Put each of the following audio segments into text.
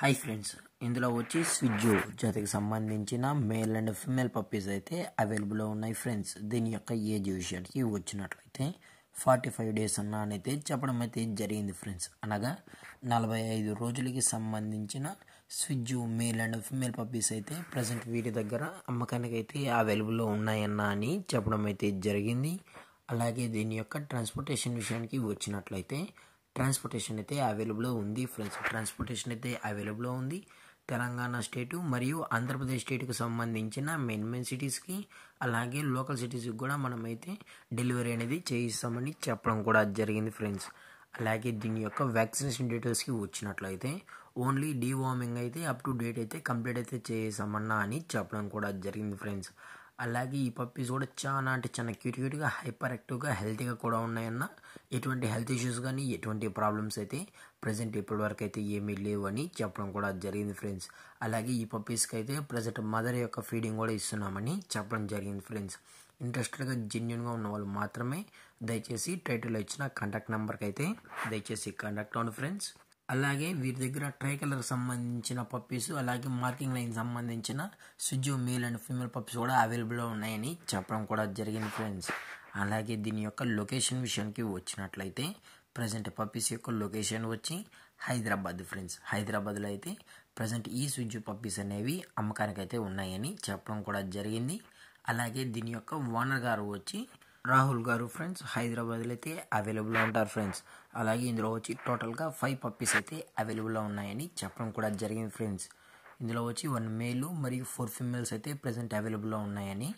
hi friends ఇందులో వచ్చి స్విజ్జు జాతికి సంబంధించిన మేల్ అండ్ ఫిమేల్ పప్పీస్ అయితే అవైలబుల్లో ఉన్నాయి ఫ్రెండ్స్ దీని యొక్క ఏజ్ విషయానికి వచ్చినట్లయితే ఫార్టీ ఫైవ్ డేస్ అన్నా అని అయితే చెప్పడం అయితే జరిగింది ఫ్రెండ్స్ అనగా నలభై ఐదు రోజులకి సంబంధించిన స్విజ్జు మేల్ అండ్ ఫిమేల్ పప్పీస్ అయితే ప్రజెంట్ వీటి దగ్గర అమ్మకానికి అయితే అవైలబుల్లో ఉన్నాయన్నా అని చెప్పడం అయితే జరిగింది అలాగే దీని యొక్క ట్రాన్స్పోర్టేషన్ విషయానికి వచ్చినట్లయితే ట్రాన్స్పోర్టేషన్ అయితే అవైలబుల్లో ఉంది ఫ్రెండ్స్ ట్రాన్స్పోర్టేషన్ అయితే అవైలబుల్లో ఉంది తెలంగాణ స్టేటు మరియు ఆంధ్రప్రదేశ్ స్టేట్కి సంబంధించిన మెయిన్ మెయిన్ సిటీస్కి అలాగే లోకల్ సిటీస్కి కూడా మనమైతే డెలివరీ అనేది చేయిస్తామని చెప్పడం కూడా జరిగింది ఫ్రెండ్స్ అలాగే దీని యొక్క వ్యాక్సినేషన్ డీటెయిల్స్కి వచ్చినట్లయితే ఓన్లీ డీవార్మింగ్ అయితే అప్ టు డేట్ అయితే కంప్లీట్ అయితే చేసామన్నా అని చెప్పడం కూడా జరిగింది ఫ్రెండ్స్ అలాగే ఈ పప్పీస్ కూడా చాలా అంటే చాలా క్యూట్ క్యూట్గా హైపర్ యాక్టివ్గా హెల్తీగా కూడా ఉన్నాయన్న ఎటువంటి హెల్త్ ఇష్యూస్ కానీ ఎటువంటి ప్రాబ్లమ్స్ అయితే ప్రజెంట్ ఇప్పటివరకు అయితే ఏమీ లేవు అని చెప్పడం కూడా జరిగింది ఫ్రెండ్స్ అలాగే ఈ పప్పీస్కి అయితే ప్రజెంట్ మదర్ యొక్క ఫీడింగ్ కూడా ఇస్తున్నామని చెప్పడం జరిగింది ఫ్రెండ్స్ ఇంట్రెస్టెడ్గా జెన్యున్గా ఉన్న వాళ్ళు మాత్రమే దయచేసి టైటిల్లో ఇచ్చిన కాంటాక్ట్ నెంబర్కి అయితే దయచేసి కాంటాక్ట్ అవ్వండి ఫ్రెండ్స్ అలాగే వీరి దగ్గర ట్రై కలర్ సంబంధించిన పప్పీస్ అలాగే మార్కింగ్ లైన్ సంబంధించిన సుజు మేల్ అండ్ ఫీమేల్ పప్పీస్ కూడా అవైలబుల్లో ఉన్నాయని చెప్పడం కూడా జరిగింది ఫ్రెండ్స్ అలాగే దీని యొక్క లొకేషన్ విషయానికి వచ్చినట్లయితే ప్రజెంట్ పప్పీస్ యొక్క లొకేషన్ వచ్చి హైదరాబాద్ ఫ్రెండ్స్ హైదరాబాద్లో అయితే ప్రజెంట్ ఈ స్విజ్ పప్పీస్ అనేవి అమ్మకానికి అయితే ఉన్నాయని చెప్పడం కూడా జరిగింది అలాగే దీని యొక్క ఓనర్ గారు వచ్చి రాహుల్ గారు ఫ్రెండ్స్ హైదరాబాద్లో అయితే అవైలబుల్గా ఉంటారు ఫ్రెండ్స్ అలాగే ఇందులో వచ్చి టోటల్గా ఫైవ్ పప్పీస్ అయితే అవైలబుల్లో ఉన్నాయని చెప్పడం కూడా జరిగింది ఫ్రెండ్స్ ఇందులో వచ్చి వన్ మేలు మరియు ఫోర్ ఫిమేల్స్ అయితే ప్రజెంట్ అవైలబుల్లో ఉన్నాయని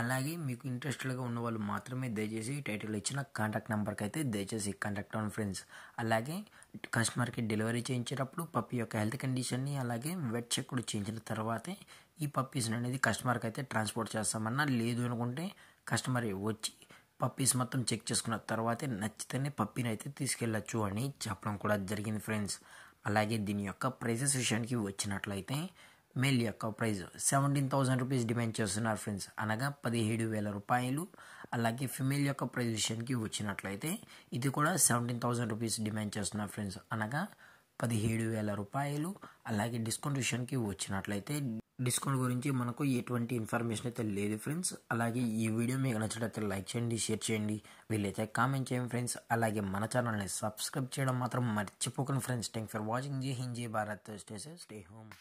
అలాగే మీకు ఇంట్రెస్టెడ్గా ఉన్న వాళ్ళు మాత్రమే దయచేసి టైటిల్ ఇచ్చిన కాంటాక్ట్ నెంబర్కి అయితే దయచేసి కాంటాక్ట్ అవ్వండి ఫ్రెండ్స్ అలాగే కస్టమర్కి డెలివరీ చేయించేటప్పుడు పప్పీ యొక్క హెల్త్ కండిషన్ని అలాగే వెట్ చెక్ కూడా చేయించిన తర్వాతే ఈ పప్పీస్ అనేది కస్టమర్కి అయితే ట్రాన్స్పోర్ట్ చేస్తామన్నా లేదు అనుకుంటే కస్టమర్ వచ్చి పప్పీస్ మొత్తం చెక్ చేసుకున్న తర్వాతే నచ్చితేనే పప్పీని అయితే తీసుకెళ్ళచ్చు అని చెప్పడం కూడా జరిగింది ఫ్రెండ్స్ అలాగే దీని యొక్క ప్రైజెస్ విషయానికి వచ్చినట్లయితే మెయిల్ యొక్క price seventeen thousand rupees demand చేస్తున్నారు ఫ్రెండ్స్ అనగా పదిహేడు వేల రూపాయలు అలాగే ఫిమేల్ యొక్క ప్రైజ్ విషయానికి వచ్చినట్లయితే ఇది కూడా సెవెంటీన్ థౌజండ్ రూపీస్ డిమాండ్ చేస్తున్నారు ఫ్రెండ్స్ అనగా పదిహేడు వేల రూపాయలు అలాగే డిస్కౌంట్ విషయానికి వచ్చినట్లయితే డిస్కౌంట్ గురించి మనకు ఎటువంటి ఇన్ఫర్మేషన్ అయితే లేదు ఫ్రెండ్స్ అలాగే ఈ వీడియో మీకు నచ్చినట్లయితే లైక్ చేయండి షేర్ చేయండి వీలైతే కామెంట్ చేయండి ఫ్రెండ్స్ అలాగే మన ఛానల్ని సబ్స్క్రైబ్ చేయడం మాత్రం మర్చిపోకండి ఫ్రెండ్స్ థ్యాంక్ ఫర్ వాచింగ్ జై హింద్ జై భారత్ స్టే స్టే హోమ్